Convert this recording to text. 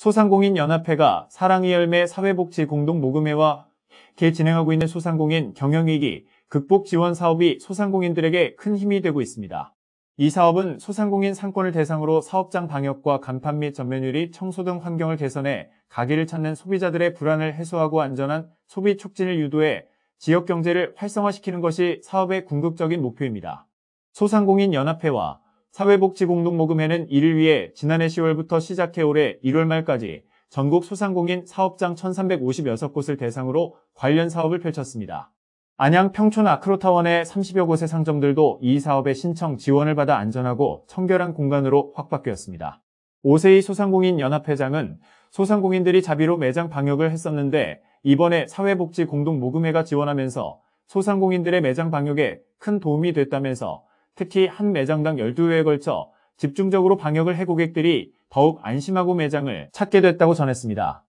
소상공인 연합회가 사랑의 열매 사회복지 공동모금회와 개 진행하고 있는 소상공인 경영위기 극복 지원 사업이 소상공인들에게 큰 힘이 되고 있습니다. 이 사업은 소상공인 상권을 대상으로 사업장 방역과 간판 및 전면유리, 청소 등 환경을 개선해 가게를 찾는 소비자들의 불안을 해소하고 안전한 소비 촉진을 유도해 지역 경제를 활성화시키는 것이 사업의 궁극적인 목표입니다. 소상공인 연합회와 사회복지공동모금회는 이를 위해 지난해 10월부터 시작해 올해 1월 말까지 전국 소상공인 사업장 1,356곳을 대상으로 관련 사업을 펼쳤습니다. 안양 평촌 아크로타원의 30여 곳의 상점들도 이 사업의 신청 지원을 받아 안전하고 청결한 공간으로 확바뀌었습니다. 오세희 소상공인 연합회장은 소상공인들이 자비로 매장 방역을 했었는데 이번에 사회복지 공동모금회가 지원하면서 소상공인들의 매장 방역에 큰 도움이 됐다면서 특히 한 매장당 12회에 걸쳐 집중적으로 방역을 해 고객들이 더욱 안심하고 매장을 찾게 됐다고 전했습니다.